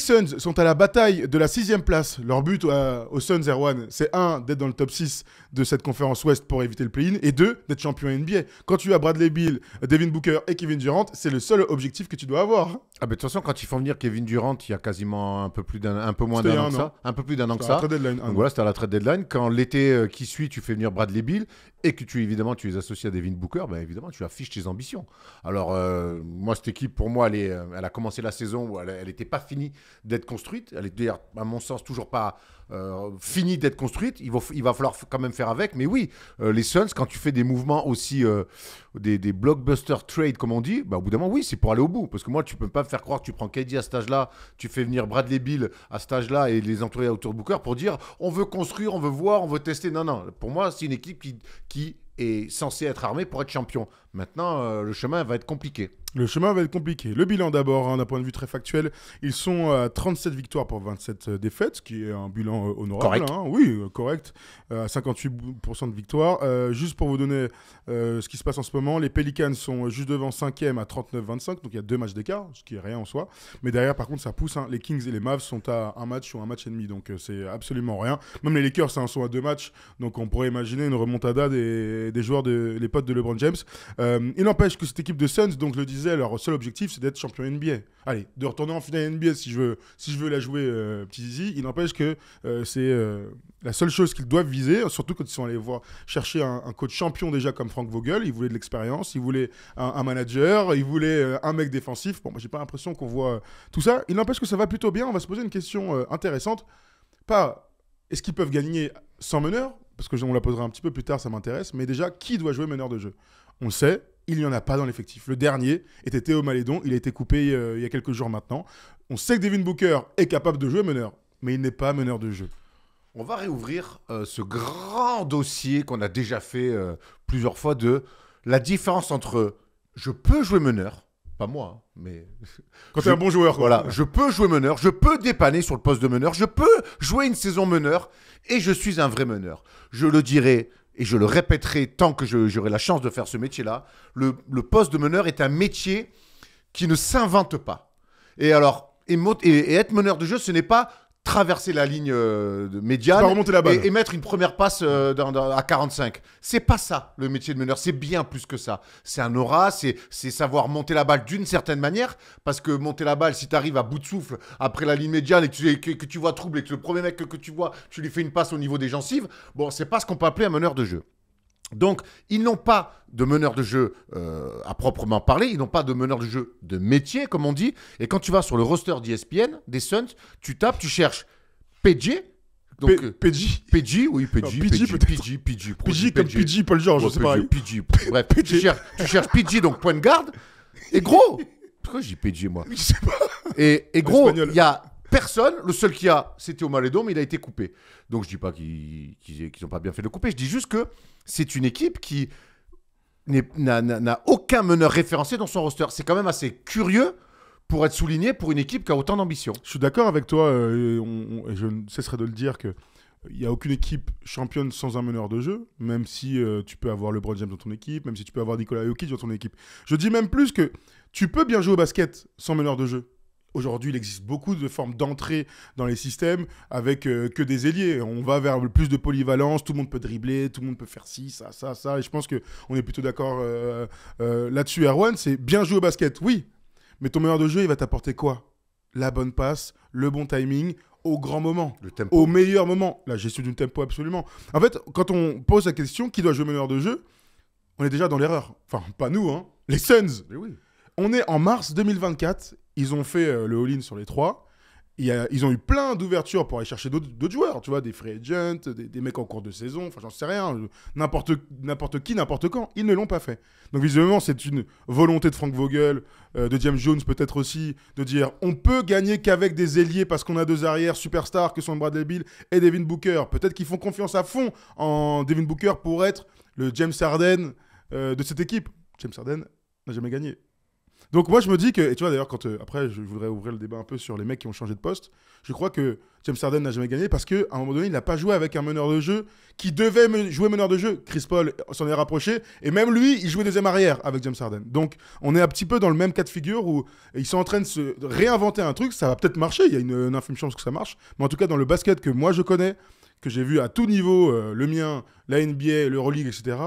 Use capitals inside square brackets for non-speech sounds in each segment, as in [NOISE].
Suns sont à la bataille de la sixième place. Leur but au euh, aux Suns Erwan, c'est un, d'être dans le top 6 de cette conférence Ouest pour éviter le play-in, et deux, d'être champion NBA. Quand tu as Bradley Bill, Devin Booker et Kevin Durant, c'est le seul objectif que tu dois avoir. Ah bah, de toute façon, quand ils font venir Kevin Durant, il y a quasiment un peu plus d'un, un peu moins d'un an, que ça, un peu plus d'un an que ça. voilà, c'était à la trade deadline. Quand l'été euh, qui suit, tu fais venir Bradley Bill, et que tu évidemment tu les associes à Devin Booker, ben évidemment tu affiches tes ambitions. Alors euh, moi cette équipe pour moi euh, elle, a commencé la saison où elle n'était pas finie d'être construite, elle est à mon sens toujours pas euh, finie d'être construite. Il va, il falloir quand même faire avec. Mais oui, euh, les Suns, quand tu fais des mouvements aussi, euh, des, blockbuster trade, comme on dit, bah, au bout d'un moment, oui, c'est pour aller au bout. Parce que moi, tu peux pas me faire croire que tu prends KD à stage là tu fais venir Bradley Bill à cet âge-là et les entourer autour de Booker pour dire on veut construire, on veut voir, on veut tester. Non, non. Pour moi, c'est une équipe qui, qui est censée être armée pour être champion. Maintenant, euh, le chemin va être compliqué. Le chemin va être compliqué. Le bilan d'abord, hein, d'un point de vue très factuel, ils sont à 37 victoires pour 27 euh, défaites, ce qui est un bilan euh, honorable. Correct. Hein. oui, correct. À 58% de victoires. juste pour vous donner ce qui se passe en ce moment, les Pelicans sont juste devant 5e à 39-25, donc il y a deux matchs d'écart, ce qui est rien en soi. Mais derrière, par contre, ça pousse. Hein. Les Kings et les Mavs sont à un match ou un match et demi, donc c'est absolument rien. Même les Lakers sont à deux matchs, donc on pourrait imaginer une remontada des, joueurs, de, les potes de LeBron James. Euh, il n'empêche que cette équipe de Suns, donc je le disais, leur seul objectif, c'est d'être champion NBA. Allez, de retourner en finale NBA si je veux, si je veux la jouer, euh, petit Zizi. Il n'empêche que euh, c'est la seule chose qu'ils doivent viser, surtout quand ils sont allés voir chercher un, coach champion déjà comme Frank Vogel. Ils voulaient de l'expérience, ils voulaient un, manager, ils voulaient un mec défensif. Bon, moi, j'ai pas l'impression qu'on voit tout ça. Il n'empêche que ça va plutôt bien. On va se poser une question intéressante. Pas est-ce qu'ils peuvent gagner sans meneur parce que on la posera un petit peu plus tard, ça m'intéresse, mais déjà, qui doit jouer meneur de jeu on sait, il n'y en a pas dans l'effectif. Le dernier était Théo Malédon, il a été coupé euh, il y a quelques jours maintenant. On sait que Devin Booker est capable de jouer meneur, mais il n'est pas meneur de jeu. On va réouvrir euh, ce grand dossier qu'on a déjà fait euh, plusieurs fois de la différence entre je peux jouer meneur, pas moi, hein, mais. Quand tu un bon joueur, Voilà, je peux jouer meneur, je peux dépanner sur le poste de meneur, je peux jouer une saison meneur, et je suis un vrai meneur. Je le dirai et je le répéterai tant que j'aurai la chance de faire ce métier-là, le, poste de meneur est un métier qui ne s'invente pas. Et alors, et, être meneur de jeu, ce n'est pas traverser la ligne euh, médiane Et, mettre une première passe euh, à 45. C'est pas ça le métier de meneur, c'est bien plus que ça. C'est un aura, c'est savoir monter la balle d'une certaine manière, parce que monter la balle, si tu arrives à bout de souffle après la ligne médiane et que tu, vois trouble et que le premier mec que, tu vois, tu lui fais une passe au niveau des gencives, bon, c'est pas ce qu'on peut appeler un meneur de jeu. Donc, ils n'ont pas de meneur de jeu à proprement parler, ils n'ont pas de meneur de jeu de métier, comme on dit. Et quand tu vas sur le roster d'ESPN, des Suns, tu tapes, tu cherches PJ. Donc, PG. PG, oui, PG. PJ, PG, PG, PG, PG, PG, comme PG, Paul George, ouais, je sais pas. PG, bref, tu cherches, tu cherches PG, donc point de garde. Et gros, pourquoi je dis PG, moi Je sais pas. Et, et gros, il y a Personne, le seul qui a, c'était au Malédon, mais il a été coupé. Donc je dis pas qu'ils n'ont pas bien fait de le couper, je dis juste que c'est une équipe qui n'a aucun meneur référencé dans son roster. C'est quand même assez curieux pour être souligné pour une équipe qui a autant d'ambition. Je suis d'accord avec toi, euh, et, je ne cesserai de le dire qu'il n'y euh, a aucune équipe championne sans un meneur de jeu, même si euh, tu peux avoir LeBron James dans ton équipe, même si tu peux avoir Nicolas Jokic dans ton équipe. Je dis même plus que tu peux bien jouer au basket sans meneur de jeu. Aujourd'hui, il existe beaucoup de formes d'entrée dans les systèmes avec euh, que des ailiers. On va vers plus de polyvalence, tout le monde peut dribbler, tout le monde peut faire ci, ça, ça, ça. Et je pense qu'on est plutôt d'accord euh, euh, là-dessus, Erwan. C'est bien jouer au basket, oui. Mais ton meilleur de jeu, il va t'apporter quoi La bonne passe, le bon timing, au grand moment, au meilleur moment. La gestion du tempo, absolument. En fait, quand on pose la question qui doit jouer meilleur de jeu, on est déjà dans l'erreur. Enfin, pas nous, hein. les Suns. On est en mars 2024 ils ont fait euh, le all-in sur les trois. ils ont eu plein d'ouvertures pour aller chercher d'autres joueurs, tu vois, des free agents, des, mecs en cours de saison, enfin j'en sais rien, euh, n'importe qui, n'importe quand. Ils ne l'ont pas fait. Donc visiblement, c'est une volonté de Frank Vogel, euh, de James Jones peut-être aussi, de dire on peut gagner qu'avec des ailiers parce qu'on a deux arrières superstars que sont Bradley Bill et Devin Booker. Peut-être qu'ils font confiance à fond en Devin Booker pour être le James Harden de cette équipe. James Harden n'a jamais gagné. Donc moi, je me dis que, et tu vois d'ailleurs, quand euh, après, je voudrais ouvrir le débat un peu sur les mecs qui ont changé de poste. Je crois que James Harden n'a jamais gagné parce qu'à un moment donné, il n'a pas joué avec un meneur de jeu qui devait jouer meneur de jeu. Chris Paul s'en est rapproché et même lui, il jouait deuxième arrière avec James Harden. Donc on est un petit peu dans le même cas de figure où ils sont en train de se réinventer un truc. Ça va peut-être marcher. Il y a une, une infime chance que ça marche. Mais en tout cas, dans le basket que moi je connais, que j'ai vu à tout niveau, euh, le mien, la NBA, l'Euroleague, etc.,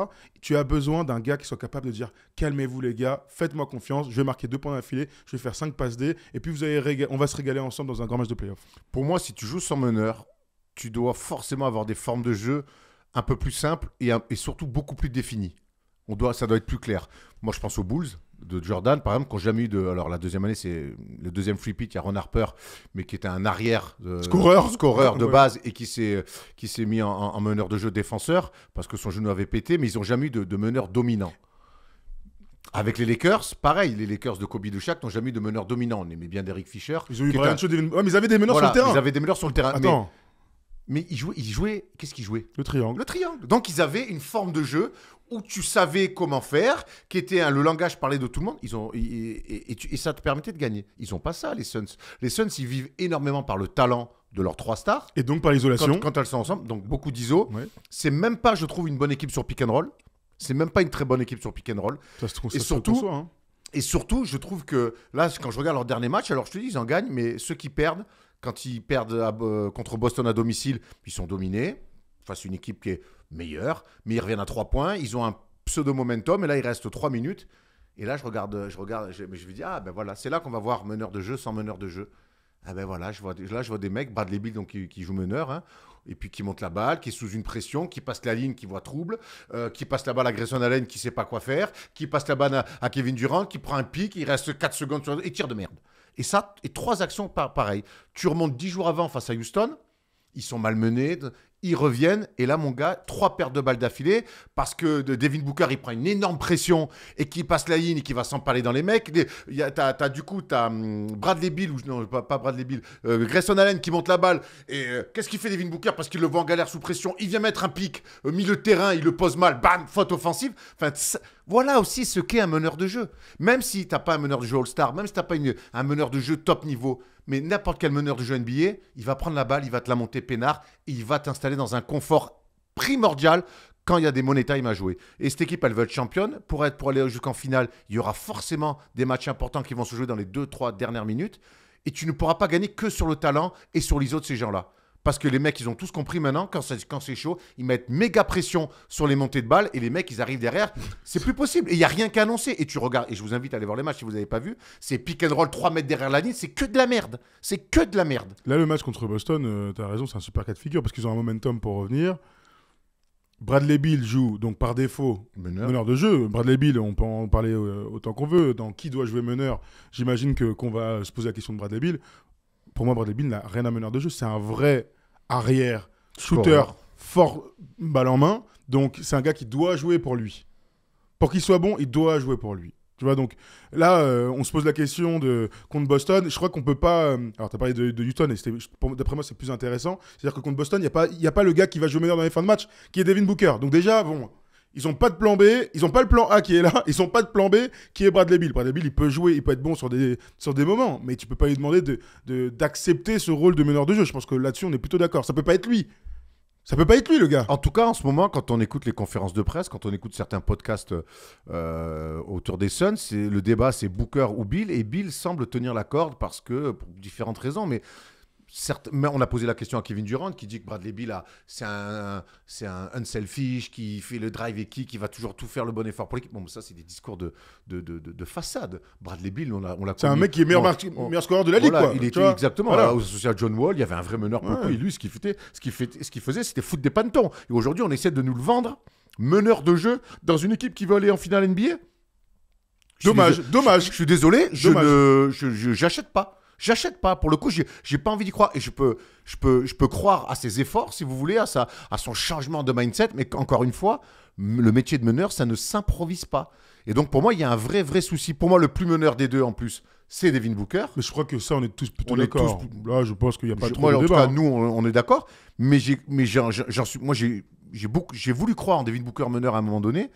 tu as besoin d'un gars qui soit capable de dire calmez-vous les gars, faites-moi confiance, je vais marquer deux points d'affilée, je vais faire cinq passes D, et puis vous allez on va se régaler ensemble dans un grand match de playoff. Pour moi, si tu joues sans meneur, tu dois forcément avoir des formes de jeu un peu plus simples et, surtout beaucoup plus définies. On doit, ça doit être plus clair. Moi, je pense aux Bulls de Jordan, par exemple, qui n'ont jamais eu de. Alors, la deuxième année, c'est le deuxième free pick, il Ron Harper, mais qui était un arrière. Euh, scoreur Scoreur de base et qui s'est mis en, meneur de jeu défenseur parce que son genou avait pété, mais ils n'ont jamais eu de, meneur dominant. Avec les Lakers, pareil, les Lakers de Kobe de Shaq n'ont jamais eu de meneur dominant. On aimait bien Derrick Fisher. Ils ont des... mais avaient des meneurs sur le terrain. Ils avaient des meneurs sur le terrain. Mais... Mais ils jouaient qu'est-ce qu'ils jouaient Le triangle. Le triangle. Donc ils avaient une forme de jeu où tu savais comment faire, qui était le langage parlé de tout le monde, ils ont, et, ça te permettait de gagner. Ils n'ont pas ça, les Suns. Les Suns, ils vivent énormément par le talent de leurs trois stars. Et donc par l'isolation. Quand, elles sont ensemble, donc beaucoup d'ISO. C'est même pas, je trouve, une bonne équipe sur pick and roll. C'est même pas une très bonne équipe sur pick and roll. et surtout, hein. Et surtout, je trouve que là, quand je regarde leur dernier match, alors je te dis, ils en gagnent, mais ceux qui perdent, quand ils perdent euh, contre Boston à domicile, ils sont dominés face à une équipe qui est meilleur, mais ils reviennent à 3 points, ils ont un pseudo-momentum, et là, il reste 3 minutes. Et là, je regarde, je regarde, je, je me dis, ah ben voilà, c'est là qu'on va voir meneur de jeu sans meneur de jeu. Ah ben voilà, je vois, là, je vois des mecs, Bradley Bill, donc qui, joue meneur, hein, et puis qui monte la balle, qui est sous une pression, qui passe la ligne, qui voit trouble, euh, qui passe la balle à Grayson Allen, qui sait pas quoi faire, qui passe la balle à, Kevin Durant, qui prend un pic, il reste 4 secondes sur, et tire de merde. Et ça, et trois actions pareilles. Tu remontes 10 jours avant face à Houston, ils sont malmenés, ils reviennent. Et là, mon gars, trois paires de balles d'affilée parce que Devin Booker, il prend une énorme pression et qui passe la ligne et qui va parler dans les mecs. Y du coup, tu as hum, Bradley Bill, ou non, pas, Bradley Bill, euh, Grayson Allen qui monte la balle. Et euh, qu'est-ce qu'il fait Devin Booker Parce qu'il le voit en galère sous pression. Il vient mettre un pic, euh, mis le terrain, il le pose mal, bam, faute offensive. Enfin, voilà aussi ce qu'est un meneur de jeu. Même si t'as pas un meneur de jeu All-Star, même si t'as pas un meneur de jeu top niveau, mais n'importe quel meneur de jeu NBA, il va prendre la balle, il va te la monter peinard, et il va t'installer dans un confort primordial quand il y a des money time à jouer. Et cette équipe, elle veut être championne. Pour, être, pour aller jusqu'en finale, il y aura forcément des matchs importants qui vont se jouer dans les 2-3 dernières minutes. Et tu ne pourras pas gagner que sur le talent et sur l'ISO de ces gens-là. Parce que les mecs, ils ont tous compris maintenant, quand c'est, quand c'est chaud, ils mettent méga pression sur les montées de balles et les mecs, ils arrivent derrière. C'est plus possible. Et il n'y a rien qu'à annoncer. Et tu regardes, et je vous invite à aller voir les matchs si vous n'avez pas vu, c'est pick and roll 3 mètres derrière la ligne, c'est que de la merde. C'est que de la merde. Là, le match contre Boston, euh, tu as raison, c'est un super cas de figure parce qu'ils ont un momentum pour revenir. Bradley Bill joue donc par défaut meneur, de jeu. Bradley Bill, on peut en parler euh, autant qu'on veut. Dans qui doit jouer meneur, j'imagine que qu'on va se poser la question de Bradley Bill pour moi, Bradley Beal n'a rien à mener de jeu. C'est un vrai arrière, shooter, fort balle en main. Donc, c'est un gars qui doit jouer pour lui. Pour qu'il soit bon, il doit jouer pour lui. Tu vois, donc là, euh, on se pose la question de contre Boston. Je crois qu'on peut pas. Euh, alors, tu as parlé de, de Newton, et d'après moi, c'est plus intéressant. C'est-à-dire que contre Boston, il n'y a, pas, y a pas le gars qui va jouer meilleur dans les fins de match, qui est Devin Booker. Donc, déjà, bon, ils n'ont pas de plan B, ils n'ont pas le plan A qui est là, [LAUGHS] ils n'ont pas de plan B qui est Bradley Bill. Bradley Bill, il peut jouer, il peut être bon sur des, sur des moments, mais tu ne peux pas lui demander d'accepter de, ce rôle de meneur de jeu. Je pense que là-dessus, on est plutôt d'accord. Ça ne peut pas être lui. Ça peut pas être lui, le gars. En tout cas, en ce moment, quand on écoute les conférences de presse, quand on écoute certains podcasts euh, autour des Suns, le débat, c'est Booker ou Bill, et Bill semble tenir la corde parce que, pour différentes raisons, mais mais on a posé la question à Kevin Durant qui dit que Bradley Bill, c'est un, c'est un unselfish, qui fait le drive et qui, qui va toujours tout faire le bon effort pour l'équipe. Bon, ça, c'est des discours de, de, façade. Bradley Bill, on l'a, on C'est un mec qui est meilleur, marqueur scoreur de la ligue. Quoi, il était exactement. au Là, John Wall, il y avait un vrai meneur pour lui, ce qu'il, ce, qu'il faisait, c'était foutre des pantons. Et aujourd'hui, on essaie de nous le vendre, meneur de jeu, dans une équipe qui veut aller en finale NBA. Dommage, je, dommage. Je, suis désolé, je, n'achète j'achète pas. J'achète pas. Pour le coup, j'ai pas envie d'y croire. Et je peux, je, peux, je peux croire à ses efforts, si vous voulez, à, sa, à son changement de mindset. Mais encore une fois, le métier de meneur, ça ne s'improvise pas. Et donc, pour moi, il y a un vrai, vrai souci. Pour moi, le plus meneur des deux, en plus, c'est Devin Booker. Mais je crois que ça, on est tous plutôt d'accord. Là, je pense qu'il n'y a pas trop moi, de en Tout cas, hein. nous, on, est d'accord. Mais j'ai, mais j'en, suis, moi, j'ai, j'ai, voulu croire en Devin Booker meneur à un moment donné.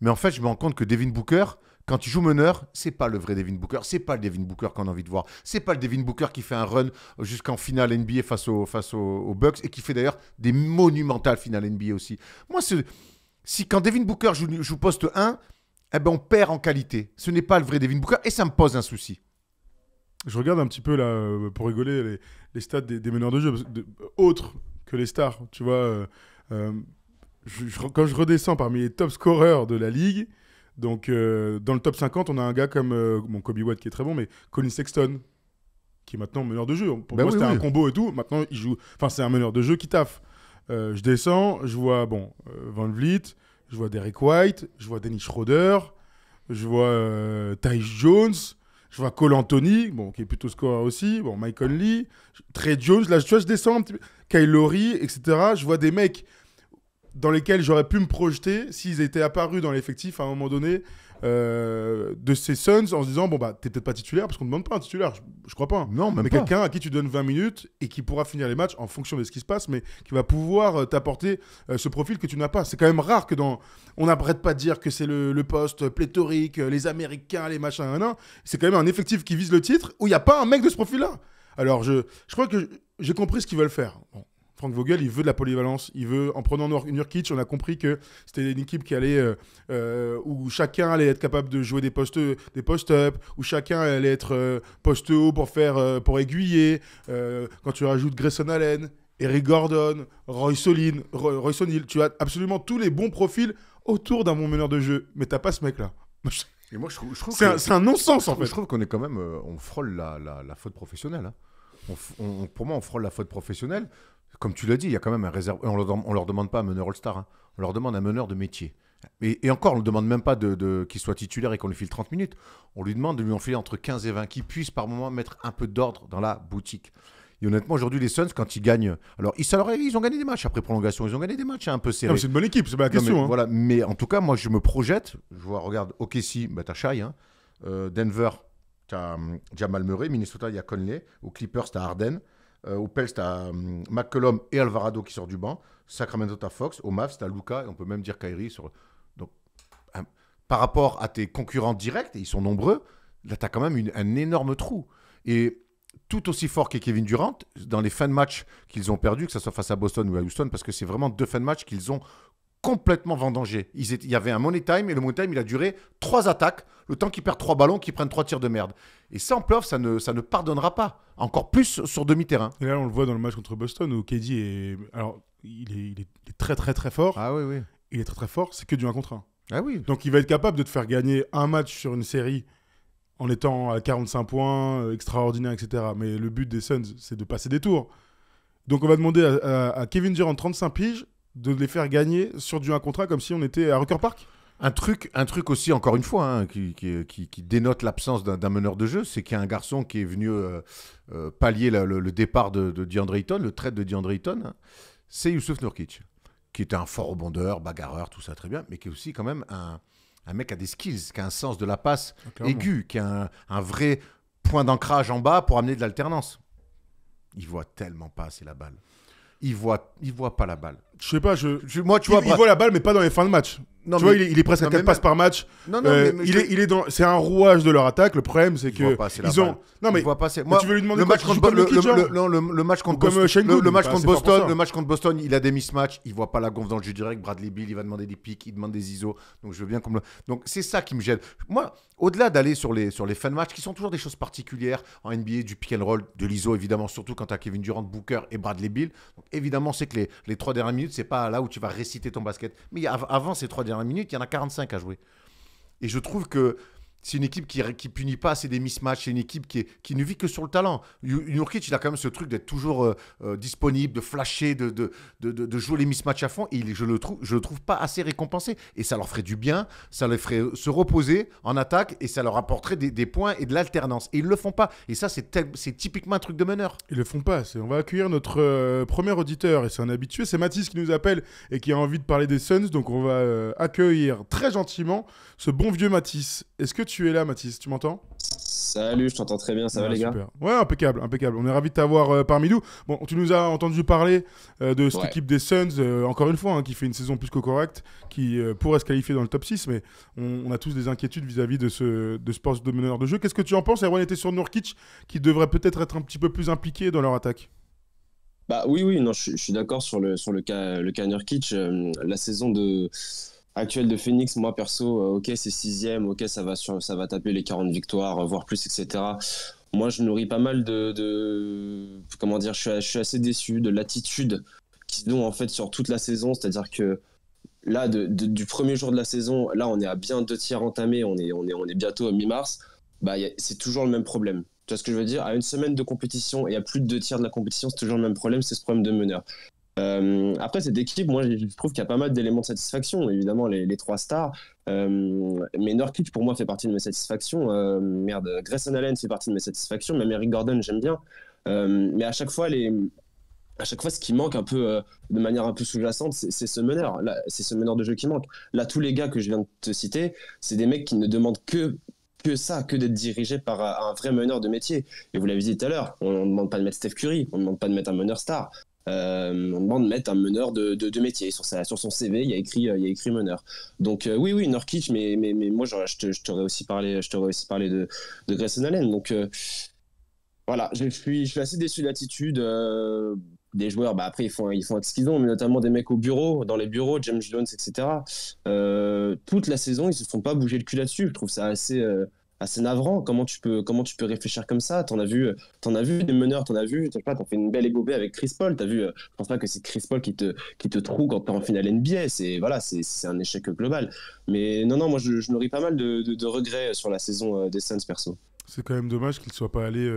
Mais en fait, je me rends compte que Devin Booker, quand tu joues meneur, c'est pas le vrai Devin Booker, c'est pas le Devin Booker qu'on a envie de voir, c'est pas le Devin Booker qui fait un run jusqu'en finale NBA face aux face Bucks et qui fait d'ailleurs des monumentales finales NBA aussi. Moi, si quand Devin Booker joue, poste 1, eh ben on perd en qualité. Ce n'est pas le vrai Devin Booker et ça me pose un souci. Je regarde un petit peu là euh, pour rigoler les, les stats des, meneurs de jeu, autres que les stars, tu vois. Euh, euh, quand je redescends parmi les top scoreurs de la ligue, donc, euh, dans le top 50, on a un gars comme mon euh, Kobe White qui est très bon, mais Colin Sexton, qui est maintenant meneur de jeu. Pour bah moi, c'était un combo et tout. Maintenant, il joue. Enfin, c'est un meneur de jeu qui taffe. Euh, je descends, je vois bon, Van Vliet, je vois Derek White, je vois Dennis Schroeder, je vois Ty Jones. Je vois Cole Anthony, bon, qui est plutôt scoreur aussi. Bon, Michael Lee, Trey Jones. Là, tu vois, je descends un petit peu. Kyle etc. Je vois des mecs dans lesquels j'aurais pu me projeter s'ils étaient apparus dans l'effectif à un moment donné euh, de ces Suns en se disant bon bah t'es peut-être pas titulaire parce qu'on ne demande pas un titulaire je, crois pas hein. non mais quelqu'un à qui tu donnes 20 minutes et qui pourra finir les matchs en fonction de ce qui se passe mais qui va pouvoir euh, t'apporter euh, ce profil que tu n'as pas c'est quand même rare que dans on n'arrête pas de dire que c'est le, poste pléthorique les américains les machins c'est quand même un effectif qui vise le titre où il n'y a pas un mec de ce profil là alors je, je crois que j'ai compris ce qu'ils veulent faire bon Frank Vogel, il veut de la polyvalence. Il veut, en prenant Nurkic, on a compris que c'était une équipe qui allait euh, euh, où chacun allait être capable de jouer des postes, des post-up, où chacun allait être euh, poste haut pour faire, pour aiguiller. quand tu rajoutes Grayson Allen, Eric Gordon, Roy Solin, Roy, tu as absolument tous les bons profils autour d'un bon meneur de jeu. Mais t'as pas ce mec-là. [LAUGHS] Et moi, je c'est un, non-sens en fait. Je trouve qu'on est quand même, on frôle la, faute professionnelle. Hein. pour moi, on frôle la faute professionnelle comme tu l'as dit, il y a quand même un réserve. On leur, leur demande pas un meneur All-Star, hein. on leur demande un meneur de métier. Et, encore, on ne demande même pas de, de qu'il soit titulaire et qu'on lui file 30 minutes. On lui demande de lui enfiler entre 15 et 20, qu'il puisse par moment mettre un peu d'ordre dans la boutique. Et honnêtement, aujourd'hui, les Suns, quand ils gagnent. Alors, ils, ils ont gagné des matchs après prolongation, ils ont gagné des matchs hein, un peu serrés. C'est une bonne équipe, c'est pas la question. mais, hein. voilà, mais en tout cas, moi, je me projette. Je vois, regarde, OKC, bah, t'as Shai. Euh, Denver, t'as hum, Jamal Murray. Minnesota, il y a Conley. Aux Clippers, t'as Harden. Euh, au Pels, t'as hum, McCollum et Alvarado qui sortent du banc. Sacramento, t'as Fox. Au Mavs, t'as Luca. Et on peut même dire Kyrie. Donc, par rapport à tes concurrents directs, et ils sont nombreux, là, t'as quand même un énorme trou. Et tout aussi fort que Kevin Durant, dans les fins de match qu'ils ont perdu, que ce soit face à Boston ou à Houston, parce que c'est vraiment deux fins de match qu'ils ont complètement vendangé. il y avait un money time et le money time, il a duré trois attaques, le temps qu'ils perdent trois ballons, qu'ils prennent trois tirs de merde. Et ça, en playoff, ça ne, ça ne pardonnera pas. Encore plus sur demi-terrain. Et là, on le voit dans le match contre Boston où KD est. Alors, il est, très, très, très fort. Ah oui, oui. Il est très, très fort, c'est que du 1 contre 1. Ah oui. Donc, il va être capable de te faire gagner un match sur une série en étant à 45 points, euh, extraordinaire, etc. Mais le but des Suns, c'est de passer des tours. Donc on va demander à, à Kevin Durant 35 piges de les faire gagner sur du un contrat comme si on était à Rucker Park un truc, un truc aussi, encore une fois, hein, qui, dénote l'absence d'un meneur de jeu, c'est qu'il y a un garçon qui est venu euh, euh, pallier le, départ de, de DeAndre le trait de DeAndre Ayton, hein. c'est Youssouf Nurkic, qui est un fort rebondeur, bagarreur, tout ça très bien, mais qui est aussi quand même un, mec qui a des skills, qui a un sens de la passe ah, aigu, qui a un, vrai point d'ancrage en bas pour amener de l'alternance. Il voit tellement pas assez la balle. Il voit, il voit pas la balle. Je sais pas, je. Moi, tu vois, il voit la balle, mais pas dans les fins de match tu vois, il est, presque à 4 passes par match. Euh, il, est, il est dans... C'est un rouage de leur attaque. Le problème, c'est que. ils ont. Non, mais. Pas tu veux lui demander le match contre hein le, match contre euh, Boston. le, match contre Boston. Hein. Le match contre Boston, il a des mismatchs. Il voit pas la gonfle dans le jeu direct. Bradley Bill, il va demander des pics. Il demande des ISO. Donc, je veux bien comme Donc, c'est ça qui me gêne. Moi, au-delà d'aller sur les, sur les fan matchs, qui sont toujours des choses particulières en NBA, du pick and roll, de l'ISO, évidemment, surtout quand tu as Kevin Durant, Booker et Bradley Bill. évidemment, c'est que les, les trois dernières minutes, c'est pas là où tu vas réciter ton basket. Mais avant ces trois dernières la minute, il y en a 45 à jouer. Et je trouve que c'est une équipe qui, ne punit pas, assez des mismatchs, c'est une équipe qui, qui ne vit que sur le talent. Nurkic, il a quand même ce truc d'être toujours euh, euh, disponible, de flasher, de, de, de, de, jouer les mismatchs à fond. Et il, je le trouve, je le trouve pas assez récompensé. Et ça leur ferait du bien, ça les ferait euh, se reposer en attaque et ça leur apporterait des, points et de l'alternance. Et ils le font pas. Et ça, c'est typiquement un truc de meneur. Ils le font pas. On va accueillir notre premier auditeur et c'est un habitué, c'est Mathis qui nous appelle et qui a envie de parler des Suns. Donc on va accueillir très gentiment ce bon vieux Mathis. Est-ce que tu tu es là, Mathis. Tu m'entends Salut, je t'entends très bien, ça va ah, les gars Ouais, impeccable, impeccable. On est ravis de t'avoir euh, parmi nous. Bon, tu nous as entendu parler euh, de cette équipe des Suns, euh, encore une fois, hein, qui fait une saison plus que correcte, qui pourrait se qualifier dans le top 6, mais on, a tous des inquiétudes vis-à-vis de ce, de ce de meneur de jeu. Qu'est-ce que tu en penses on était sur Nurkic, qui devrait peut-être être un petit peu plus impliqué dans leur attaque bah oui, oui, non, je, suis d'accord sur le sur le cas le cas Nurkic. la saison de actuel de Phoenix, moi perso, euh, ok, c'est sixième, ok, ça va, ça va taper les 40 victoires, euh, voire plus, etc. Moi, je nourris pas mal de. comment dire, je suis, assez déçu de l'attitude qu'ils ont en fait sur toute la saison, c'est-à-dire que là, du premier jour de la saison, là, on est à bien deux tiers entamés, on est, on est, on est bientôt à mi-mars, bah, c'est toujours le même problème. Tu vois ce que je veux dire À une semaine de compétition et à plus de deux tiers de la compétition, c'est toujours le même problème, c'est ce problème de meneur. Euh, après cette équipe, moi je trouve qu'il y a pas mal d'éléments de satisfaction. Évidemment les, trois stars, euh, mais Norkic pour moi fait partie de mes satisfactions. Euh, merde, Grayson Allen fait partie de mes satisfactions. Même Eric Gordon j'aime bien. Euh, mais à chaque fois à chaque fois, ce qui manque un peu de manière un peu sous-jacente, c'est ce meneur. C'est ce meneur de jeu qui manque. Là, tous les gars que je viens de te citer, c'est des mecs qui ne demandent que que ça, que d'être dirigés par un vrai meneur de métier. Et vous l'avez dit tout à l'heure, on ne demande pas de mettre Steph Curry, on ne demande pas de mettre un meneur star, euh, on demande de mettre un meneur de, de, métier. Sur, sa, sur son CV, il y a écrit, euh, il y a écrit meneur. Donc euh, oui, oui, Norkic, mais, mais, mais moi, je, je t'aurais aussi parlé, je t'aurais aussi parlé de, de Grayson Allen. Donc voilà, je suis, je suis assez déçu de l'attitude. des joueurs, bah après ils font, ils font ce qu'ils ont, mais notamment des mecs au bureau, dans les bureaux, James Jones, etc. toute la saison, ils se font pas bouger le cul là-dessus. Je trouve ça assez, assez navrant. Comment tu peux, comment tu peux réfléchir comme ça T'en as vu, euh, t'en as vu des meneurs, t'en as vu, t'en pas, fait une belle ébobée avec Chris Paul. T'as vu, euh, je pense pas que c'est Chris Paul qui te, qui te trouve quand t'es en finale NBA. C'est voilà, c'est, c'est un échec global. Mais non, non, moi je, je nourris pas mal de, de, regrets sur la saison euh, des Suns perso. C'est quand même dommage qu'il soit pas allé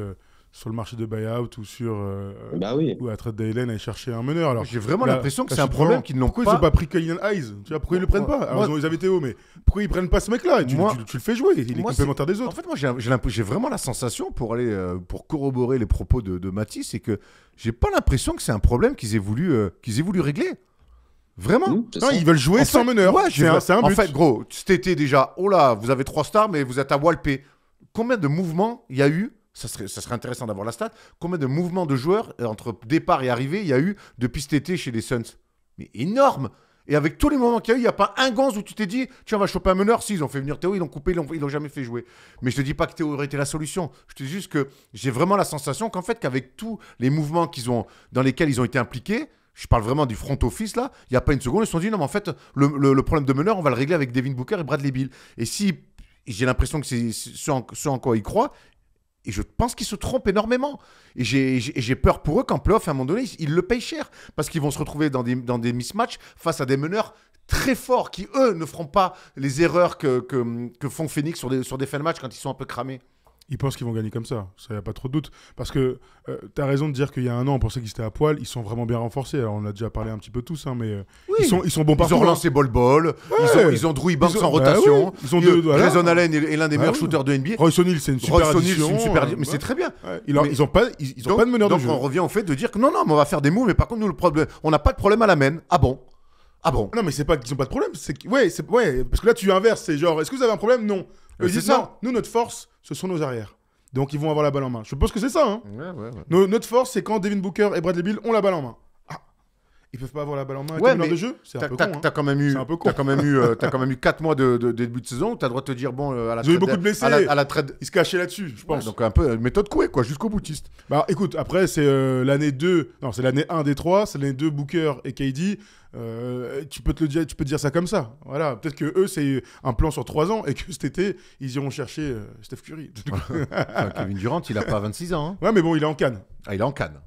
sur le marché de buyout ou sur la euh, euh, bah oui. ou à aller chercher un meneur. Alors j'ai vraiment l'impression que c'est un problème qu'ils n'ont pas. Pourquoi ils n'ont pas pris Kylian eyes Tu pourquoi ils le prennent pas ils avaient Théo, mais pourquoi ils prennent pas ce mec-là tu, tu, le fais jouer. Il est complémentaire des autres. En fait, moi j'ai vraiment la sensation pour aller euh, pour corroborer les propos de, de c'est que j'ai pas l'impression que c'est un problème qu'ils aient voulu qu'ils aient voulu régler. Vraiment mmh, non, Ils veulent jouer sans meneur. c'est un, un, En fait, gros, cet été déjà, oh là, vous avez trois stars, mais vous êtes à Walpé. Combien de mouvements il y a eu ça serait, intéressant d'avoir la stat. Combien de mouvements de joueurs euh, entre départ et arrivée il y a eu depuis cet été chez les Suns Mais énorme et avec tous les moments qu'il y a eu, il n'y a pas un gonze où tu t'es dit, tiens, on va choper un meneur. Si, ils ont fait venir Théo, ils l'ont coupé, ils l'ont jamais fait jouer. Mais je te dis pas que Théo aurait été la solution. Je te dis juste que j'ai vraiment la sensation qu'en fait, qu'avec tous les mouvements qu'ils ont, dans lesquels ils ont été impliqués, je parle vraiment du front office là, il n'y a pas une seconde, ils se sont dit, non, mais en fait, le, problème de meneur, on va le régler avec Devin Booker et Bradley Bill. Et si j'ai l'impression que c'est ce en, quoi ils croient. Et je pense qu'ils se trompent énormément. Et j'ai peur pour eux qu'en playoff, à un moment donné, ils, le payent cher. Parce qu'ils vont se retrouver dans des, dans des mismatchs face à des meneurs très forts qui, eux, ne feront pas les erreurs que, que, font Phoenix sur des, sur des de match quand ils sont un peu cramés ils pensent qu'ils vont gagner comme ça. Ça, n'y a pas trop de doute. Parce que euh, tu as raison de dire qu'il y a un an, on pensait qu'ils étaient à poil. Ils sont vraiment bien renforcés. Alors, on a déjà parlé un petit peu tous, hein, mais euh, ils, sont, ils sont bons partout. Ils ont hein. relancé Bol Bol. Ils, ont, ils en rotation. Ils ont bah euh, deux, Allen est, l'un des bah meilleurs shooters de NBA. Royce Sonil, c'est une super addition. mais c'est très bien. Ils, n'ont ont pas, ils, pas de meneur de jeu. Donc, on revient au fait de dire que non, non, mais on va faire des moves. Mais par contre, nous, le problème, on n'a pas de problème à la main. Ah bon Ah bon Non, mais c'est pas qu'ils n'ont pas de problème. Ouais, ouais, parce que là, tu inverses. C'est genre, est-ce que vous avez un problème Non. C'est ça. nous, notre force, ce sont nos arrières. Donc, ils vont avoir la balle en main. Je pense que c'est ça. Hein. notre force, c'est quand Devin Booker et Bradley Bill ont la balle en main ils peuvent pas avoir la balle en main. Ouais, mais de jeu, c'est un peu hein. T'as quand même eu, t'as quand même eu, [LAUGHS] euh, t'as quand même eu 4 mois de, début de saison. T'as le droit de te dire bon euh, à la. Ils ont beaucoup de blessés. À la, trade... Ils se cachaient là-dessus, je pense. donc un peu euh, méthode couée quoi, jusqu'au boutiste. Bah écoute, après c'est l'année 2, non c'est l'année 1 des 3, c'est l'année 2 Booker et KD. tu peux te le dire, tu peux dire ça comme ça. Voilà, peut-être que eux c'est un plan sur 3 ans et que cet été ils iront chercher Steph Curry. [LAUGHS] Kevin Durant, il a pas 26 ans. Hein. Ouais, mais bon, il est en Cannes. Ah, il est en Cannes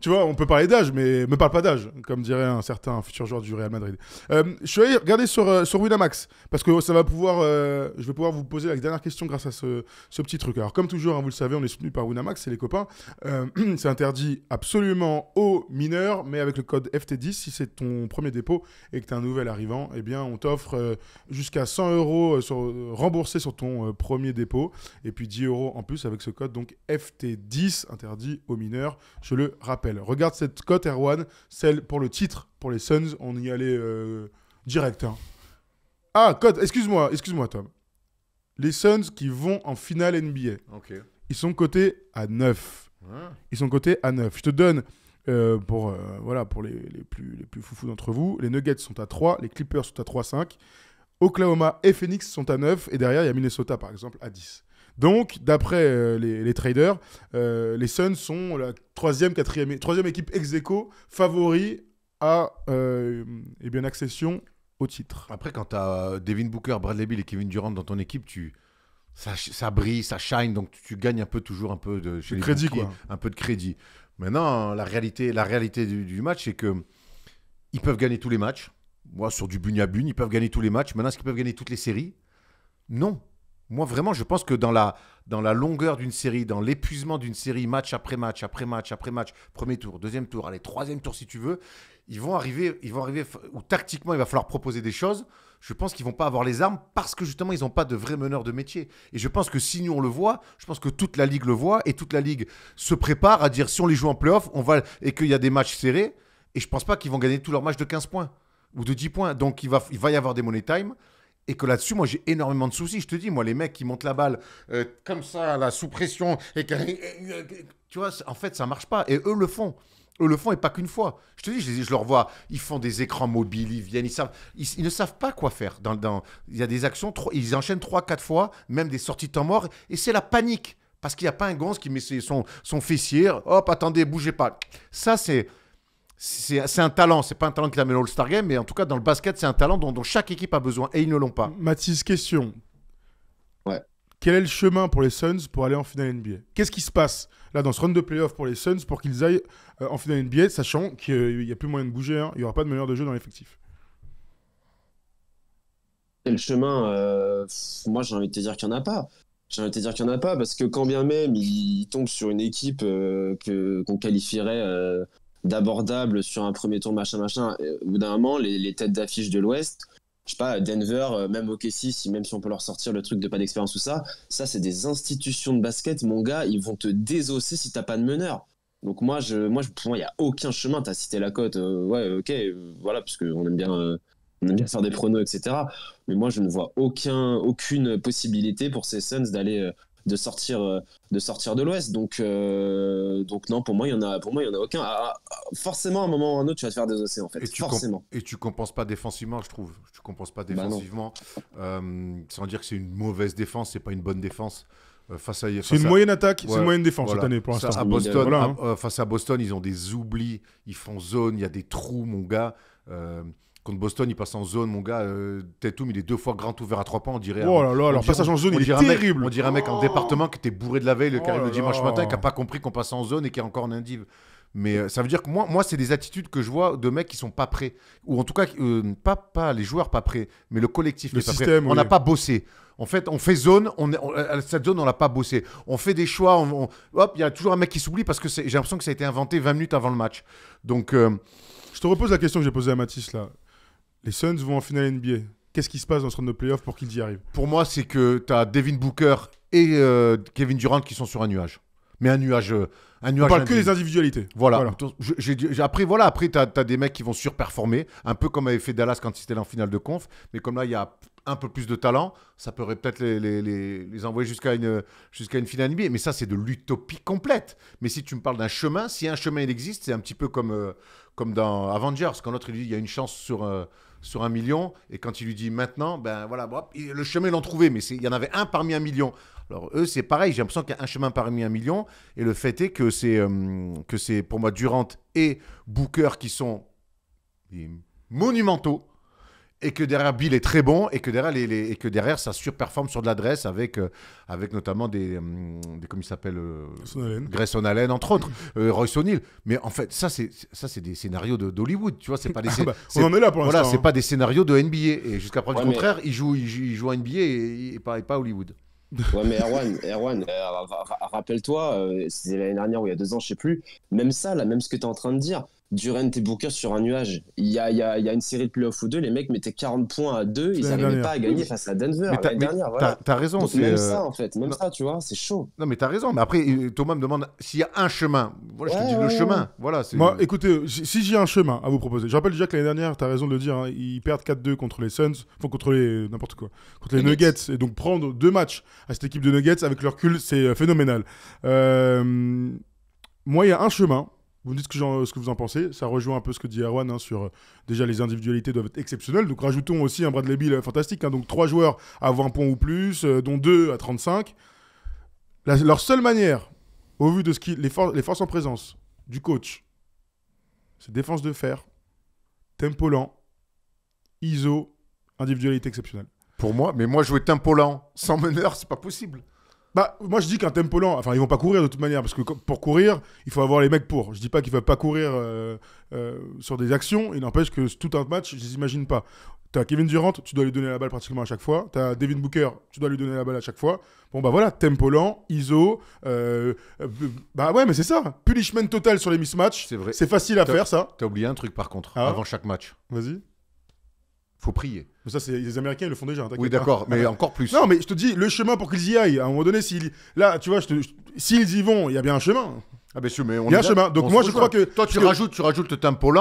tu vois, on peut parler d'âge, mais me parle pas d'âge, comme dirait un certain futur joueur du Real Madrid. Euh, je suis allé regarder sur, euh, sur Winamax, parce que ça va pouvoir, euh, je vais pouvoir vous poser la dernière question grâce à ce, petit truc. Alors, comme toujours, hein, vous le savez, on est soutenu par Winamax, et les copains. [CLEARS THROAT] c'est interdit absolument aux mineurs, mais avec le code FT10, si c'est ton premier dépôt et que tu es un nouvel arrivant, eh bien, on t'offre jusqu'à 100 euros sur, remboursés sur ton premier dépôt, et puis 10 euros en plus avec ce code, donc FT10, interdit aux mineurs. Je je le rappelle. Regarde cette cote, Erwan, celle pour le titre, pour les Suns, on y allait euh, direct. Hein. Ah, cote, excuse-moi, excuse-moi, Tom. Les Suns qui vont en finale NBA, ils sont cotés à 9. Ils sont cotés à 9. Je te donne, euh, pour, euh, voilà, pour les, les, plus, les plus foufous d'entre vous, les Nuggets sont à 3, les Clippers sont à 5 Oklahoma et Phoenix sont à 9, et derrière, il y a Minnesota, par exemple, à 10. Donc, d'après euh, les, traders, euh, les Suns sont la troisième, quatrième, troisième équipe ex aequo favori à euh, eh bien, accession au titre. Après, quand tu as euh, Devin Booker, Bradley Bill et Kevin Durant dans ton équipe, tu... ça, brille, ça shine, donc tu, gagnes un peu toujours un peu de chez crédit, quoi. un peu de crédit. Maintenant, la réalité, la réalité du, match, c'est que ils peuvent gagner tous les matchs. Moi, sur du bugne à ils peuvent gagner tous les matchs. Maintenant, est-ce qu'ils peuvent gagner toutes les séries Non. Moi, vraiment, je pense que dans la, dans la longueur d'une série, dans l'épuisement d'une série, match après match, après match, après match, premier tour, deuxième tour, allez, troisième tour si tu veux, ils vont arriver, ils vont arriver où tactiquement, il va falloir proposer des choses. Je pense qu'ils vont pas avoir les armes parce que justement, ils n'ont pas de vrais meneurs de métier. Et je pense que si nous, on le voit, je pense que toute la Ligue le voit et toute la Ligue se prépare à dire si on les joue en playoff on va, et qu'il y a des matchs serrés, et je pense pas qu'ils vont gagner tous leurs matchs de 15 points ou de 10 points. Donc il va, il va y avoir des money time. Et que là-dessus, moi, j'ai énormément de soucis. Je te dis, moi, les mecs qui montent la balle euh, comme ça, la sous pression, et Tu vois, en fait, ça marche pas. Et eux le font. Eux le font et pas qu'une fois. Je te dis, je, je leur vois, ils font des écrans mobiles, ils viennent, ils, savent, ils, ne savent pas quoi faire. Dans, dans, il y a des actions, trop, ils enchaînent trois, quatre fois, même des sorties de temps mort, et c'est la panique. Parce qu'il n'y a pas un gonze qui met son, son fessier, hop, attendez, bougez pas. Ça, c'est c'est un talent, c'est pas un talent qui t'amène au All-Star Game, mais en tout cas dans le basket, c'est un talent dont, chaque équipe a besoin et ils ne l'ont pas. Mathis, question. Ouais. Quel est le chemin pour les Suns pour aller en finale NBA Qu'est-ce qui se passe là dans ce round de playoff pour les Suns pour qu'ils aillent euh, en finale NBA, sachant qu'il n'y a plus moyen de bouger, hein, il n'y aura pas de meilleur de jeu dans l'effectif Le chemin euh, Moi j'ai envie de te dire qu'il n'y en a pas. J'ai envie de te dire qu'il n'y en a pas parce que quand bien même ils tombent sur une équipe euh, que qu'on qualifierait d'abordable sur un premier tour, machin, machin. Au bout d'un moment, les, têtes d'affiche de l'Ouest, je sais pas, Denver, euh, même OKC, si, même si on peut leur sortir le truc de pas d'expérience ou ça, ça, c'est des institutions de basket, mon gars, ils vont te désosser si t'as pas de meneur. Donc moi, je, moi pour moi, il n'y a aucun chemin. Tu as cité la cote, euh, ouais, ok, euh, voilà, parce qu'on aime bien... on aime bien faire des pronos, etc. Mais moi, je ne vois aucun, aucune possibilité pour ces Suns d'aller de sortir euh, de sortir de l'Ouest. Donc euh, donc non, pour moi il y en a pour moi il y en a aucun. Ah, ah, forcément à un moment ou à un autre tu vas te faire des en fait. Et tu forcément. compenses pas défensivement, je trouve. Tu compenses pas bah défensivement. Euh, sans dire que c'est une mauvaise défense, c'est pas une bonne défense. face à, c'est une moyenne attaque, c'est une moyenne défense cette année face à Boston, ils ont des oublis, ils font zone, il y a des trous, mon gars. Contre Boston, il passe en zone, mon gars. Euh, il est deux fois grand ouvert à trois pas, on dirait. Oh là là, leur passage en zone, il est terrible. on dirait un mec en oh. département qui était bourré de la veille, le oh dimanche matin, qui n'a pas compris qu'on passe en zone et qui est encore en indive. Mais euh, ça veut dire que moi, moi c'est des attitudes que je vois de mecs qui sont pas prêts. Ou en tout cas, euh, pas, pas les joueurs pas prêts, mais le collectif le On n'a pas bossé. En fait, on fait zone, on, euh, cette zone, on l'a pas bossé. On fait des choix, hop, il y a toujours un mec qui s'oublie parce que j'ai l'impression que ça a été inventé 20 minutes avant le match. Donc. je te repose la question que j'ai posée à Mathis là les Suns vont en finale NBA. Qu'est-ce qui se passe dans ce round de playoff pour qu'ils y arrivent Pour moi, c'est que tu as Devin Booker et euh, Kevin Durant qui sont sur un nuage. Mais un nuage. Euh, un nuage parle que des individualités. Voilà. après, voilà, après, tu as, des mecs qui vont surperformer, un peu comme avait fait Dallas quand ils étaient en finale de conf. Mais comme là, il y a un peu plus de talent, ça pourrait peut-être les, envoyer jusqu'à une, une finale NBA. Mais ça, c'est de l'utopie complète. Mais si tu me parles d'un chemin, si un chemin il existe, c'est un petit peu comme, euh, comme dans Avengers, quand l'autre il dit il y a une chance sur sur un million. Et quand il lui dit maintenant, ben voilà, le chemin, ils l'ont trouvé, mais il y en avait un parmi un million. Alors eux, c'est pareil, j'ai l'impression qu'il y a un chemin parmi un million. Et le fait est que c'est, euh, pour moi Durant et Booker qui sont monumentaux et que derrière Bill est très bon et que derrière, et que derrière ça surperforme sur de l'adresse avec, euh, avec notamment des, euh, des comme il s'appelle euh, Allen. Grayson Allen entre autres [LAUGHS] euh, Royce O'Neill mais en fait ça c'est ça c'est des scénarios de, d'Hollywood tu vois c'est pas des ah bah, on en est là pour voilà c'est hein. pas des scénarios de NBA et jusqu'à preuve du contraire il joue il joue, à NBA et, pas, Hollywood [LAUGHS] ouais, mais Erwan, Erwan euh, rappelle-toi, c'était l'année dernière ou il y a deux ans, je sais plus, même ça, là, même ce que tu es en train de dire, Durant et Booker sur un nuage. Il y a, une série de playoffs ou deux, les mecs mettaient 40 points à deux ils n'arrivaient pas à gagner face à Denver l'année dernière. Voilà. T'as raison. même euh, ça, en fait, même ça, tu vois, c'est chaud. Non, mais t'as raison. Mais après, euh, Thomas me demande s'il y a un chemin. Voilà, je dis le chemin. Voilà, Moi, écoutez, si j'ai un chemin à vous proposer, je rappelle déjà que l'année dernière, t'as raison de le dire, hein, ils perdent 4-2 contre les Suns, enfin contre les n'importe quoi, contre les, Nuggets. Et donc prendre deux matchs à cette équipe de Nuggets avec leur cul, c'est euh, phénoménal. Moi, il y a un chemin vous me dites que ce que, vous en pensez. Ça rejoint un peu ce que dit Erwan hein, sur euh, déjà les individualités doivent être exceptionnelles. Donc rajoutons aussi un Bradley Bill euh, fantastique. Hein. donc trois joueurs à un pont ou plus, euh, dont deux à 35. leur seule manière, au vu de ce qui, les, les forces en présence du coach, c'est défense de fer, tempo lent, ISO, individualité exceptionnelle. Pour moi, mais moi jouer tempo lent sans meneur, c'est pas possible. Bah, moi je dis qu'un tempo lent, enfin ils vont pas courir de toute manière, parce que pour courir, il faut avoir les mecs pour. Je dis pas qu'ils veulent pas courir euh, euh, sur des actions, il n'empêche que tout un match, je les imagine pas. T'as Kevin Durant, tu dois lui donner la balle pratiquement à chaque fois. T'as Devin Booker, tu dois lui donner la balle à chaque fois. Bon bah voilà, tempo lent, ISO. Euh, bah ouais, mais c'est ça. Punishment total sur les mismatchs. C'est vrai. C'est facile à faire ça. T'as oublié un truc par contre, ah. avant chaque match. Vas-y faut prier. ça, c'est les Américains, le font déjà. Oui, d'accord, mais encore plus. Non, mais je te dis, le chemin pour qu'ils y aillent. À un moment donné, là, tu vois, s'ils y vont, il y a bien un chemin. Ah bien sûr, mais on y a un chemin. Donc moi je crois que toi tu rajoutes, tu rajoutes le tempo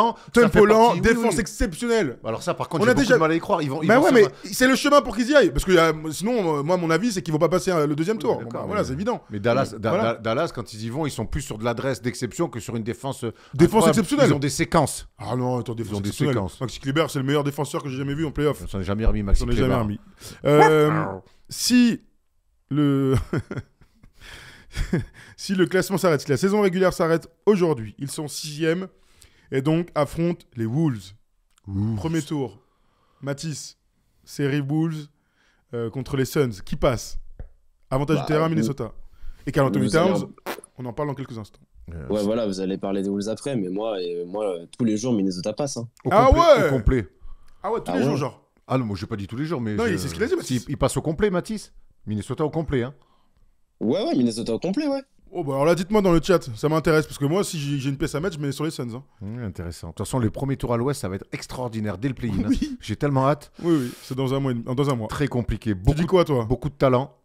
défense exceptionnelle. Bah, alors ça par contre, on a déjà mal à y croire. Ils vont, ouais, mais c'est le chemin pour qu'ils y aillent, parce que euh, sinon euh, moi mon avis c'est qu'ils vont pas passer euh, le deuxième tour. Bah, voilà, c'est évident. Mais Dallas, Dallas quand ils y vont, ils sont plus sur de l'adresse d'exception que sur une défense. Défense exceptionnelle. Ils ont des séquences. Ah non, attends, ils ont des séquences. Maxi Kleber, c'est le meilleur défenseur que j'ai jamais vu en playoff. On s'en est jamais remis, Maxi Kleber. jamais remis. [LAUGHS] Si le [LAUGHS] [LAUGHS] si le classement s'arrête, si la saison régulière s'arrête aujourd'hui, ils sont sixième et donc affrontent les Wolves. Premier tour, Matisse, série Wolves euh, contre les Suns. Qui passe Avantage bah, du terrain, Minnesota. Et Carl Towns, on en parle dans quelques instants. Ouais, euh, voilà, vous allez parler des Wolves après, mais moi, et moi tous les jours, Minnesota passe. Hein. ah complet, ouais Ah ouais, tous ah les jours, genre. Ah non, moi, j'ai pas dit tous les jours, mais. Non, c'est ce Il, il passe au complet, Matisse. Minnesota au complet, hein. Ouais, ouais, Minnesota au complet, ouais. Oh bah alors là, dites-moi dans le chat, ça m'intéresse, parce que moi, si j'ai une pièce à mettre, je mets sur les Suns. Hein. Mmh, intéressant. De toute façon, les premiers tours à l'ouest, ça va être extraordinaire dès le play-in. Hein. J'ai tellement hâte. Oui, oui, c'est dans un mois. Dans un mois. Très compliqué. tu dis quoi, toi Beaucoup de talent.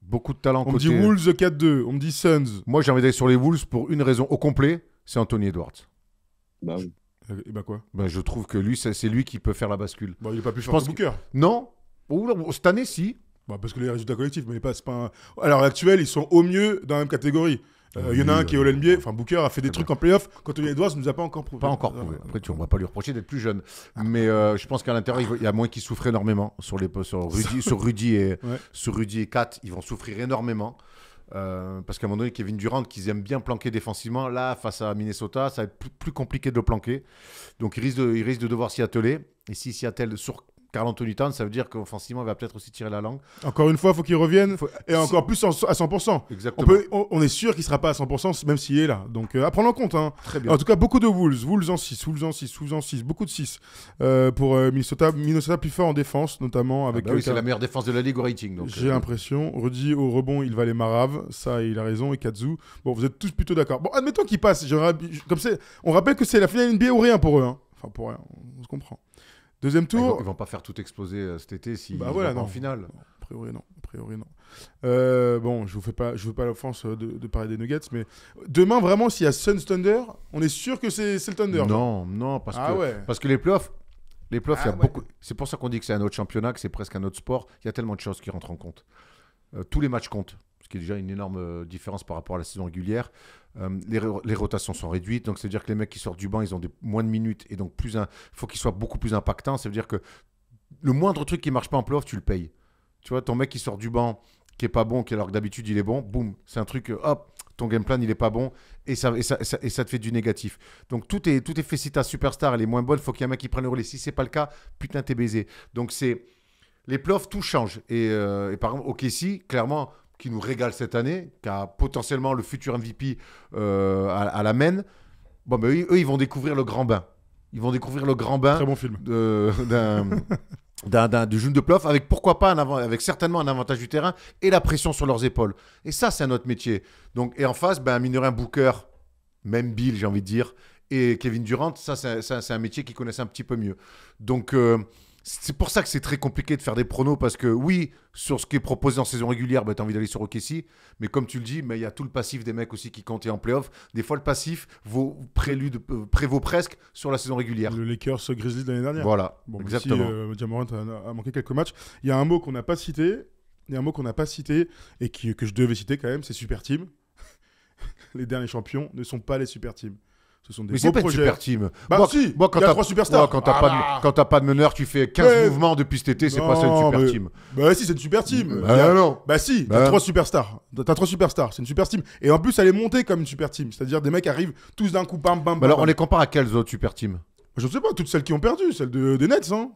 Beaucoup de talent. On me dit Wolves 4-2, on me dit Suns. Moi, j'ai envie d'aller sur les Wolves pour une raison au complet, c'est Anthony Edwards. Bah oui. Et eh, eh bah ben quoi bah, Je trouve que lui, c'est lui qui peut faire la bascule. Bah, il n'est pas plus je fort pense que Booker. Non, cette année, si. Bah, parce que les résultats collectifs, mais pas, pas alors À l'heure actuelle, ils sont au mieux dans la même catégorie. Euh, il y en a un qui est au NBA, enfin Booker a fait des trucs en playoff. ça Edwards nous a pas encore prouvé. Pas encore prouvé. Après, tu, on va pas lui reprocher d'être plus jeune. Ah. Mais euh, je pense qu'à l'intérieur, il y a moins qui souffrent énormément. Sur, les, sur, Rudy, sur, Rudy et, [LAUGHS] sur Rudy ils vont souffrir énormément. Euh, parce qu'à un moment donné, Kevin Durant, qu'ils aiment bien planquer défensivement, là, face à Minnesota, ça va être plus, compliqué de le planquer. Donc, ils risquent de, ils de devoir s'y atteler. Et s'ils s'y attellent sur Carl Anthony ça veut dire qu'offensivement, il va peut-être aussi tirer la langue. Encore une fois, faut il faut qu'il revienne. Et encore plus à 100%. Exactement. On, est sûr qu'il ne sera pas à 100%, même s'il est là. Donc, euh, à prendre en compte. Hein. En tout cas, beaucoup de Wolves. Wolves en 6, Wolves en 6, Wolves en 6. Beaucoup de 6. Euh, pour euh, Minnesota, Minnesota plus fort en défense, notamment avec. Ah bah oui, c'est la meilleure défense de la ligue au rating. J'ai l'impression. Rudy au rebond, il va les maraves. Ça, il a raison. Et Katsu. Bon, vous êtes tous plutôt d'accord. Bon, admettons qu'il passe. Comme on rappelle que c'est la finale NBA ou rien pour eux. Hein. Enfin, pour rien. On se comprend. Deuxième ah, tour. ils, vont, vont pas faire tout exploser euh, cet été si bah voilà, non. en finale. A priori non. Euh, bon, je vous fais pas, je veux pas l'offense euh, de, parler des Nuggets, mais demain vraiment s'il y a Suns Thunder, on est sûr que c'est le Thunder. Non, non, parce ah que parce que les playoffs, les ah C'est pour ça qu'on dit que c'est un autre championnat, que c'est presque un autre sport. Il y a tellement de choses qui rentrent en compte. tous les matchs comptent, ce qui est déjà une énorme différence par rapport à la saison régulière. Euh, les, rotations sont réduites, donc c'est-à-dire que les mecs qui sortent du banc, ils ont des, moins de minutes, et donc plus un faut qu'ils soient beaucoup plus impactants. Ça veut dire que le moindre truc qui marche pas en playoff, tu le payes. Tu vois, ton mec qui sort du banc, qui est pas bon, qui alors que d'habitude il est bon, boum, c'est un truc, hop, ton game plan il est pas bon et ça, et ça, et ça, te fait du négatif. Donc tout est, tout est fait si ta superstar elle est moins bonne, faut qu'il y ait un mec qui prenne le relais. Si c'est pas le cas, putain t'es baisé. Donc c'est les playoffs tout change et, euh, par exemple au si, clairement qui nous régale cette année, qui a potentiellement le futur MVP euh, à, à, la main. Bon, ben, eux, ils vont découvrir le grand bain. Ils vont découvrir le grand bain. de bon film. [LAUGHS] d'un du June de Plof, avec pourquoi pas un avant, avec certainement un avantage du terrain et la pression sur leurs épaules. Et ça, c'est un autre métier. Donc, et en face, ben, Minorin Booker, même Bill, j'ai envie de dire, et Kevin Durant, ça, c'est un, un métier qu'ils connaissent un petit peu mieux. Donc, euh, c'est pour ça que c'est très compliqué de faire des pronos parce que oui, sur ce qui est proposé en saison régulière, bah, tu as envie d'aller sur OKC, mais comme tu le dis, mais il y a tout le passif des mecs aussi qui comptaient en playoff. Des fois, le passif euh, prévaut presque sur la saison régulière. Le Lakers Grizzlies l'année dernière. Voilà, exactement. Euh, Diamant a, manqué quelques matchs. Il y a un mot qu'on n'a pas cité, un mot qu'on n'a pas cité et que je devais citer quand même, c'est Super Team. [LAUGHS] les derniers champions ne sont pas les Super Teams. Ce sont des mais pas super team. Bah si, moi, quand trois superstars. Ah quand t'as pas, de meneur, tu fais 15 mouvements depuis cet été, c'est pas ça une super team. Bah si, c'est une super team. Bah, non. bah si, t'as bah. trois superstars. T'as trois superstars, c'est une super team. Et en plus, elle est montée comme une super team. C'est-à-dire des mecs arrivent tous d'un coup, bam, bam, bah bam. alors, on les compare à quelles autres super teams Je sais pas, toutes celles qui ont perdu, celles de, des Nets. Hein.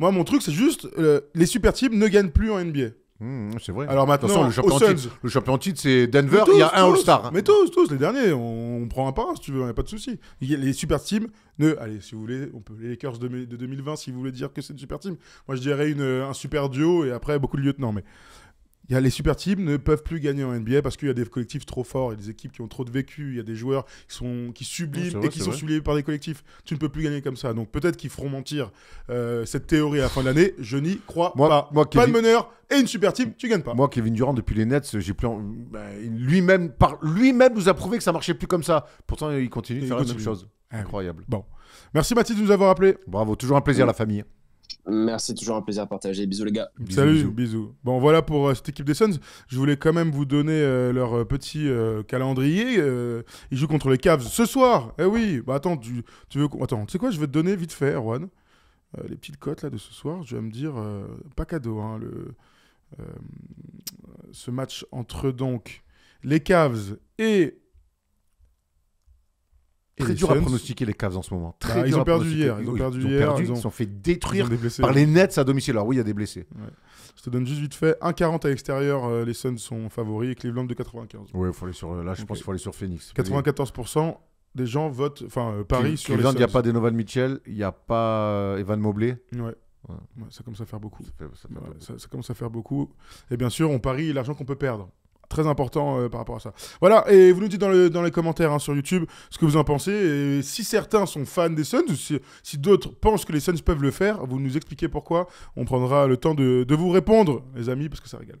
Moi, mon truc, c'est juste, euh, les super teams ne gagnent plus en NBA. Hmm, c'est vrai. Alors maintenant, le, champion titre, c'est Denver. il y a un All-Star. Mais tous, tous, les derniers, on, prend un par un si tu veux, n'y a pas de souci. Les super teams, ne, allez, si vous voulez, on peut les Lakers de, de 2020, si vous voulez dire que c'est une super team. Moi, je dirais une, un super duo et après beaucoup de lieutenants. Mais les super teams ne peuvent plus gagner en NBA parce qu'il y a des collectifs trop forts, et y des équipes qui ont trop de vécu, il y a des joueurs qui sont qui subliment et qui sont vrai. sublimés par des collectifs. Tu ne peux plus gagner comme ça. Donc peut-être qu'ils feront mentir euh, cette théorie à la fin de l'année. Je n'y crois pas. Moi, Pas de meneur et une super team, tu gagnes pas. Moi, Kevin Durant depuis les Nets, j'ai ben, lui-même par lui-même nous a prouvé que ça marchait plus comme ça. Pourtant, il continue de faire la même chose. Ah Incroyable. Bon, merci Mathis de nous avoir appelé. Bravo, toujours un plaisir la famille. Merci, toujours un plaisir à partager. Bisous les gars. Salut, bisous. Bon, voilà pour euh, cette équipe des Suns. Je voulais quand même vous donner euh, leur euh, petit calendrier. ils jouent contre les Cavs ce soir. Eh oui, bah attends, tu, veux. Attends, tu sais quoi, je vais te donner vite fait, Erwan, les petites cotes là de ce soir. Je vais me dire, pas cadeau, hein, le, ce match entre donc les Cavs et très dur à pronostiquer les Cavs en ce moment. Bah, ils, ont perdu hier, ils, ont perdu ils sont fait détruire par les hein. Nets à domicile. Alors oui, il y a des blessés. Je te donne juste vite fait 1,40 à l'extérieur. Euh, les Suns sont favoris et Cleveland de 95. Oui, faut sur. Euh, là, je pense qu'il faut aller sur Phoenix. 94% des gens votent, enfin euh, Paris sur les Suns. Il n'y a pas Denovan Mitchell, il n'y a pas Evan Mobley. Ouais. ça commence à faire beaucoup. ça, commence à faire beaucoup. Et bien sûr, on parie l'argent qu'on peut perdre très important euh, par rapport à ça. Voilà, et vous nous dites dans, les commentaires hein, sur YouTube ce que vous en pensez. Et si certains sont fans des Suns, ou si, d'autres pensent que les Suns peuvent le faire, vous nous expliquez pourquoi. On prendra le temps de vous répondre, les amis, parce que ça régale.